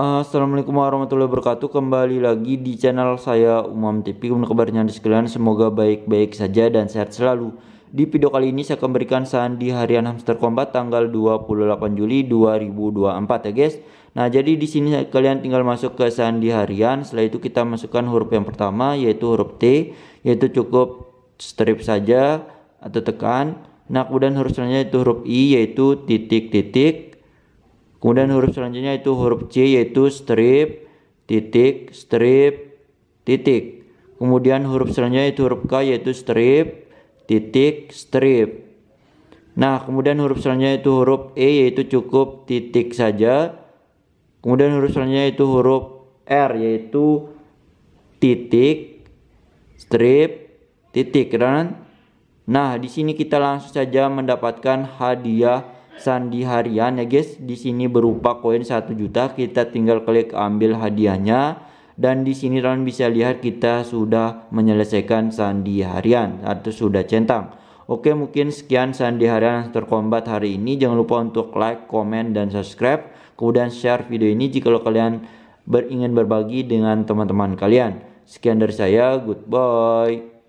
Assalamualaikum warahmatullahi wabarakatuh Kembali lagi di channel saya Umam TV Kemudian kabarnya di sekalian Semoga baik-baik saja dan sehat selalu Di video kali ini saya akan berikan sandi harian hamster kombat Tanggal 28 Juli 2024 ya guys Nah jadi di sini kalian tinggal masuk ke sandi harian Setelah itu kita masukkan huruf yang pertama yaitu huruf T Yaitu cukup strip saja atau tekan Nah kemudian huruf selanjutnya itu huruf I yaitu titik-titik Kemudian huruf selanjutnya itu huruf C yaitu strip, titik, strip, titik. Kemudian huruf selanjutnya itu huruf K yaitu strip, titik, strip. Nah, kemudian huruf selanjutnya itu huruf E yaitu cukup titik saja. Kemudian huruf selanjutnya itu huruf R yaitu titik, strip, titik. Dan, Nah, di sini kita langsung saja mendapatkan hadiah sandi harian ya guys. Di sini berupa koin 1 juta. Kita tinggal klik ambil hadiahnya dan di sini teman bisa lihat kita sudah menyelesaikan sandi harian atau sudah centang. Oke, mungkin sekian sandi harian terkombat hari ini. Jangan lupa untuk like, komen, dan subscribe. Kemudian share video ini jika kalian ingin berbagi dengan teman-teman kalian. Sekian dari saya, goodbye.